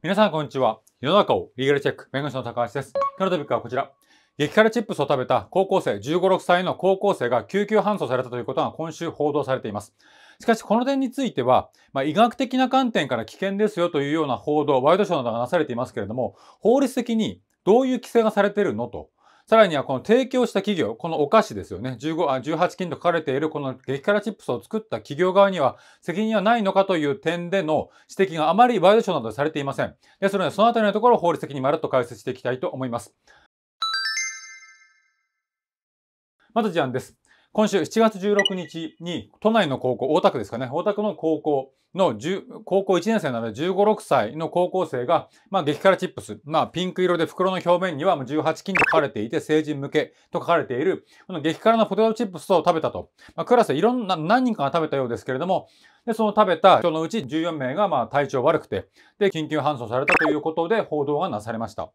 皆さんこんにちは。世の中をリーガルチェック、弁護士の高橋です。今日のトピックはこちら。激辛チップスを食べた高校生、15、6歳の高校生が救急搬送されたということが今週報道されています。しかし、この点については、まあ、医学的な観点から危険ですよというような報道、ワイドショーなどがなされていますけれども、法律的にどういう規制がされているのとさらにはこの提供した企業、このお菓子ですよね。15あ18金と書かれているこの激辛チップスを作った企業側には責任はないのかという点での指摘があまりワイドショーなどされていません。ですので、そのあたりのところを法律的にまるっと解説していきたいと思います。まず事案です。今週7月16日に都内の高校、大田区ですかね、大田区の高校の高校1年生なので15、6歳の高校生が、まあ、激辛チップス、まあ、ピンク色で袋の表面にはもう18金と書かれていて、成人向けと書かれている、この激辛のポテトチップスを食べたと。まあ、クラスいろんな、何人かが食べたようですけれども、で、その食べた人のうち14名が、まあ、体調悪くて、で、緊急搬送されたということで報道がなされました。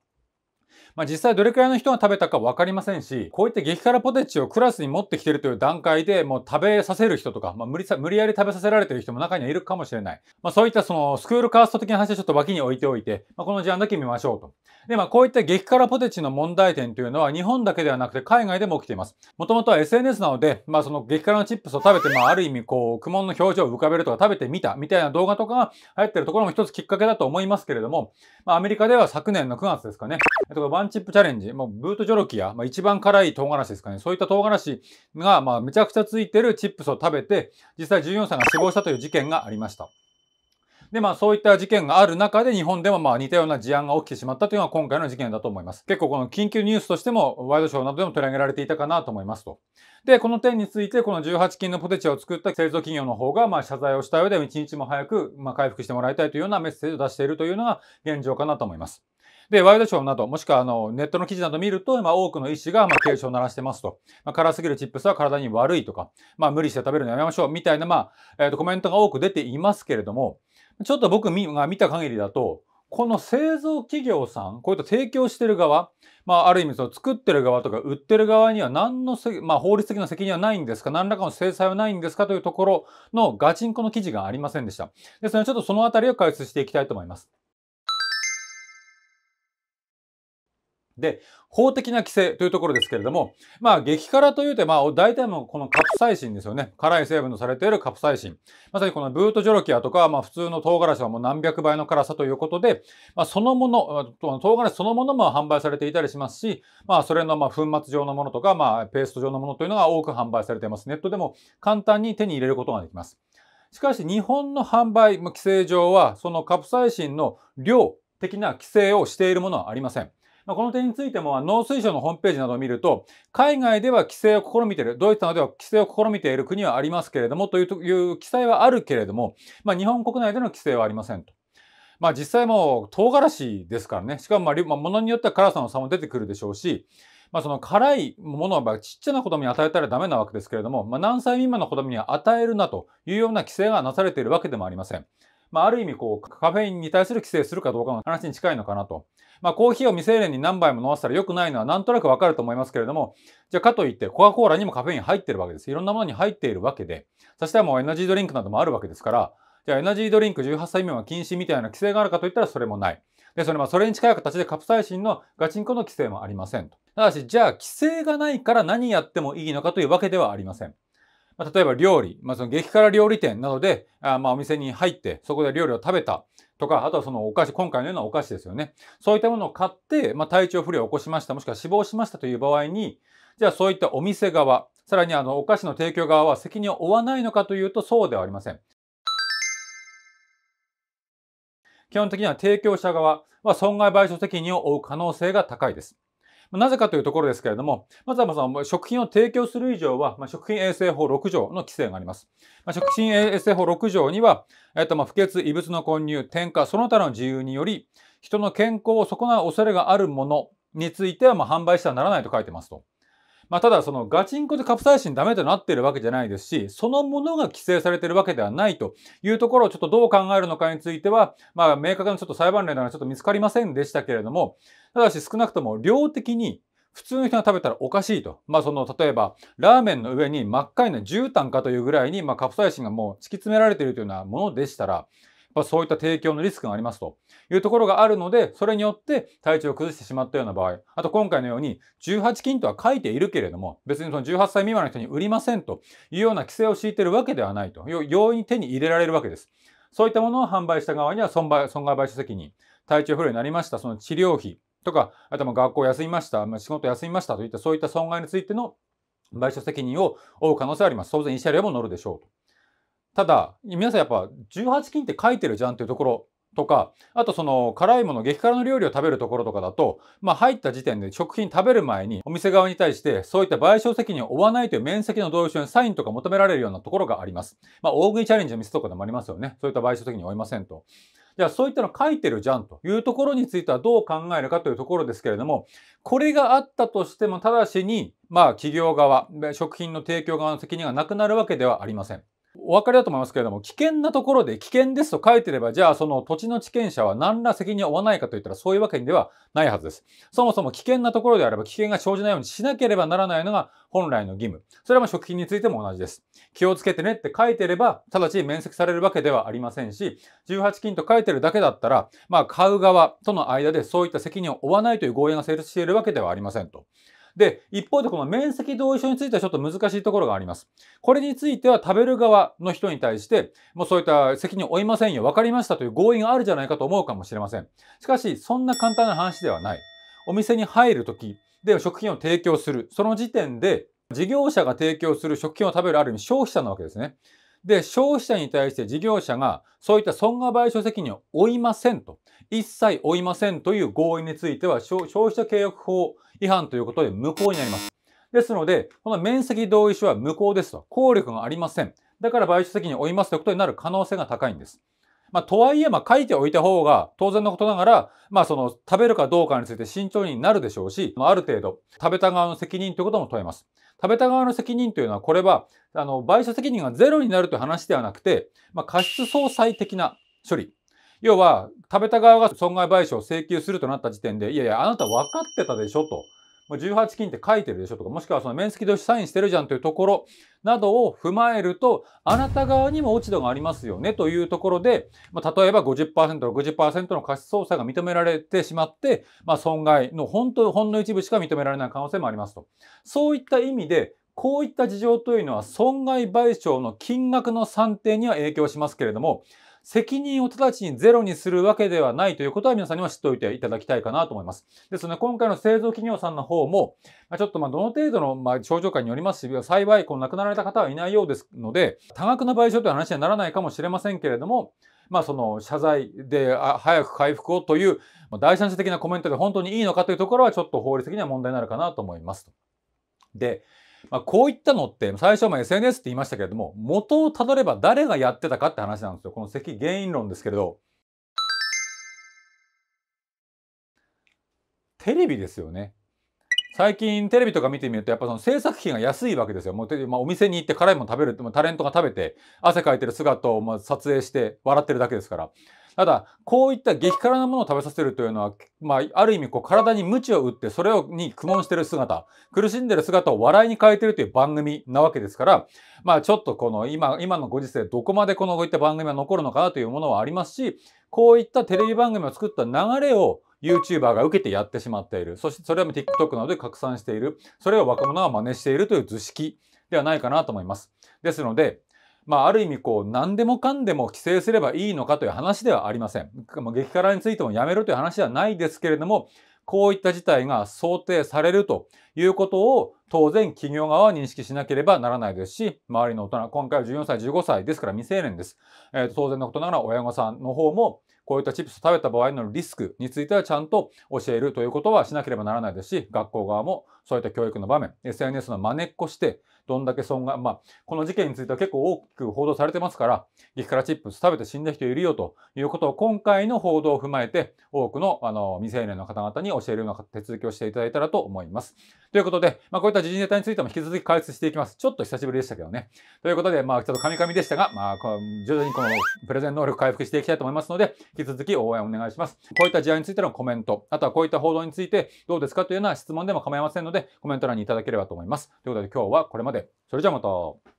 まあ、実際どれくらいの人が食べたか分かりませんし、こういった激辛ポテチをクラスに持ってきてるという段階でもう食べさせる人とか、まあ、無理さ無理やり食べさせられてる人も中にはいるかもしれない。まあ、そういったそのスクールカースト的な話はちょっと脇に置いておいて、まあ、この事案だけ見ましょうと。で、まあ、こういった激辛ポテチの問題点というのは日本だけではなくて海外でも起きています。もともとは SNS なので、まあ、その激辛のチップスを食べて、まあ、ある意味こう、苦悶の表情を浮かべるとか食べてみたみたいな動画とかが流行ってるところも一つきっかけだと思いますけれども、まあ、アメリカでは昨年の9月ですかね、えっと、ンチップチャレンジ、まあ、ブートジョロキア、まあ、一番辛い唐辛子ですかね、そういった唐辛子が、まあ、めちゃくちゃついてるチップスを食べて、実際14歳が死亡したという事件がありました。で、まあそういった事件がある中で日本でもまあ似たような事案が起きてしまったというのが今回の事件だと思います。結構この緊急ニュースとしてもワイドショーなどでも取り上げられていたかなと思いますと。で、この点についてこの18金のポテチを作った製造企業の方がまあ謝罪をした上で一日も早くまあ回復してもらいたいというようなメッセージを出しているというのが現状かなと思います。で、ワイドショーなど、もしくはあのネットの記事など見ると、まあ、多くの医師がまあ警鐘を鳴らしてますと、まあ、辛すぎるチップスは体に悪いとか、まあ、無理して食べるのやめましょうみたいな、まあえー、とコメントが多く出ていますけれども、ちょっと僕が見た限りだと、この製造企業さん、こういった提供してる側、まあ、ある意味その作ってる側とか売ってる側には何のせ、まあ、法律的な責任はないんですか、何らかの制裁はないんですかというところのガチンコの記事がありませんでした。ですので、ちょっとそのあたりを解説していきたいと思います。で、法的な規制というところですけれども、まあ、激辛というと、まあ、大体もこのカプサイシンですよね。辛い成分のされているカプサイシン。まさにこのブートジョロキアとかまあ、普通の唐辛子はもう何百倍の辛さということで、まあ、そのもの、唐辛子そのものも販売されていたりしますし、まあ、それのまあ粉末状のものとか、まあ、ペースト状のものというのが多く販売されています。ネットでも簡単に手に入れることができます。しかし、日本の販売、規制上は、そのカプサイシンの量的な規制をしているものはありません。まあ、この点についても農水省のホームページなどを見ると海外では規制を試みているドイツなどでは規制を試みている国はありますけれどもという記載はあるけれども、まあ、日本国内での規制はありませんと。まあ、実際もう唐辛子ですからねしかもまあ、まあ、ものによっては辛さの差も出てくるでしょうしまあ、その辛いものはちっちゃな子供に与えたらダメなわけですけれども、まあ、何歳未満の子供には与えるなというような規制がなされているわけでもありません。まあ、ある意味こう、カフェインに対する規制するかどうかの話に近いのかなと。まあ、コーヒーを未成年に何杯も飲ませたら良くないのはなんとなくわかると思いますけれども、じゃあかといってコカ・コーラにもカフェイン入ってるわけです。いろんなものに入っているわけで、そしてもうエナジードリンクなどもあるわけですから、じゃあエナジードリンク18歳未満は禁止みたいな規制があるかといったらそれもない。で、それまあそれに近い形でカプサイシンのガチンコの規制もありませんと。ただし、じゃあ規制がないから何やってもいいのかというわけではありません。まあ、例えば料理、まあ、その激辛料理店などで、あまあお店に入ってそこで料理を食べたとか、あとはそのお菓子、今回のようなお菓子ですよね。そういったものを買って、まあ、体調不良を起こしました、もしくは死亡しましたという場合に、じゃあそういったお店側、さらにあのお菓子の提供側は責任を負わないのかというとそうではありません。基本的には提供者側は損害賠償責任を負う可能性が高いです。なぜかというところですけれども、まずはまず食品を提供する以上は、ま食品衛生法6条の規制があります。ま食品衛生法6条には、えっと、ま不潔、異物の混入、添加、その他の自由により、人の健康を損なう恐れがあるものについては、ま販売してはならないと書いてますと。まあ、ただそのガチンコでカプサイシンダメとなっているわけじゃないですし、そのものが規制されているわけではないというところをちょっとどう考えるのかについては、まあ、明確なちょっと裁判例ならちょっと見つかりませんでしたけれども、ただし少なくとも量的に普通の人が食べたらおかしいと。まあその、例えば、ラーメンの上に真っ赤いな絨毯かというぐらいに、まあカプサイシンがもう敷き詰められているというようなものでしたら、ぱそういった提供のリスクがありますというところがあるので、それによって体調を崩してしまったような場合、あと今回のように18金とは書いているけれども、別にその18歳未満の人に売りませんというような規制を敷いているわけではないと、容易に手に入れられるわけです。そういったものを販売した側には損害損害賠償責任、体調不良になりました、その治療費とか、あとは学校休みました、仕事休みましたといったそういった損害についての賠償責任を負う可能性あります。当然、慰謝料も乗るでしょうと。ただ皆さんやっぱ18金って書いてるじゃんっていうところとかあとその辛いもの激辛の料理を食べるところとかだと、まあ、入った時点で食品食べる前にお店側に対してそういった賠償責任を負わないという面積の同意書にサインとか求められるようなところがあります。まあ、大食いチャレンジの店とかでもありますよねそういった賠償責任を負いませんと。じゃあそういったの書いてるじゃんというところについてはどう考えるかというところですけれどもこれがあったとしてもただしにまあ企業側食品の提供側の責任がなくなるわけではありません。お分かりだと思いますけれども、危険なところで危険ですと書いてれば、じゃあその土地の地権者は何ら責任を負わないかといったらそういうわけではないはずです。そもそも危険なところであれば危険が生じないようにしなければならないのが本来の義務。それは食品についても同じです。気をつけてねって書いてれば、直ちに免責されるわけではありませんし、18金と書いてるだけだったら、まあ買う側との間でそういった責任を負わないという合意が成立しているわけではありませんと。で、一方でこの面積同意書についてはちょっと難しいところがあります。これについては食べる側の人に対して、もうそういった責任を負いませんよ、分かりましたという合意があるじゃないかと思うかもしれません。しかし、そんな簡単な話ではない。お店に入るときで食品を提供する。その時点で、事業者が提供する食品を食べるある意味消費者なわけですね。で、消費者に対して事業者がそういった損害賠償責任を負いませんと、一切負いませんという合意については消費者契約法違反ということで無効になります。ですので、この面積同意書は無効ですと、効力がありません。だから賠償責任を負いますということになる可能性が高いんです。まあ、とはいえ、まあ、書いておいた方が当然のことながら、まあ、その食べるかどうかについて慎重になるでしょうし、まあ、ある程度食べた側の責任ということも問えます。食べた側の責任というのは、これは、あの、賠償責任がゼロになるという話ではなくて、まあ、過失相殺的な処理。要は、食べた側が損害賠償を請求するとなった時点で、いやいや、あなた分かってたでしょと。18金って書いてるでしょとか、もしくはその面積同士サインしてるじゃんというところなどを踏まえると、あなた側にも落ち度がありますよねというところで、まあ、例えば50%、60%の過失操作が認められてしまって、まあ、損害の本当、ほんの一部しか認められない可能性もありますと。そういった意味で、こういった事情というのは損害賠償の金額の算定には影響しますけれども、責任を直ちにゼロにするわけではないということは皆さんには知っておいていただきたいかなと思います。ですので、今回の製造企業さんの方も、まちょっとまどの程度のま症状かによりますし、幸いこの亡くなられた方はいないようですので、多額の賠償という話にはならないかもしれませんけれども、まあ、その謝罪で早く回復をという第三者的なコメントで本当にいいのかというところはちょっと法律的には問題になるかなと思います。で、まあ、こういったのって、最初は SNS って言いましたけれども、元をたどれば誰がやってたかって話なんですよ。この咳原因論ですけれど。テレビですよね。最近テレビとか見てみるとやっぱその制作費が安いわけですよ。もうまあ、お店に行って辛いもの食べるってタレントが食べて汗かいてる姿をまあ撮影して笑ってるだけですからただ、こういった激辛なものを食べさせるというのは、まあ、ある意味、こう、体に鞭を打って、それを、に苦悶してる姿、苦しんでる姿を笑いに変えてるという番組なわけですから、まあ、ちょっとこの、今、今のご時世、どこまでこの、こういった番組は残るのかなというものはありますし、こういったテレビ番組を作った流れを、YouTuber が受けてやってしまっている。そしてそれも TikTok などで拡散している。それを若者が真似しているという図式ではないかなと思います。ですので、まあ、ある意味こう何でもかんでも規制すればいいのかという話ではありません。激辛についてもやめるという話ではないですけれどもこういった事態が想定されるということを当然企業側は認識しなければならないですし周りの大人今回は14歳15歳ですから未成年です、えー、当然のことながら親御さんの方もこういったチップスを食べた場合のリスクについてはちゃんと教えるということはしなければならないですし、学校側もそういった教育の場面、SNS の真似っこして、どんだけ損害、まあ、この事件については結構大きく報道されてますから、激辛チップス食べて死んだ人いるよということを今回の報道を踏まえて、多くのあの未成年の方々に教えるような手続きをしていただいたらと思います。ということで、まあ、こういった時事ネタについても引き続き解説していきます。ちょっと久しぶりでしたけどね。ということで、まあ、ちょっとカミカミでしたが、まあ、徐々にこのプレゼン能力回復していきたいと思いますので、引き続き応援お願いします。こういった事案についてのコメント、あとはこういった報道についてどうですかというような質問でも構いませんので、コメント欄にいただければと思います。ということで、今日はこれまで。それじゃあまた。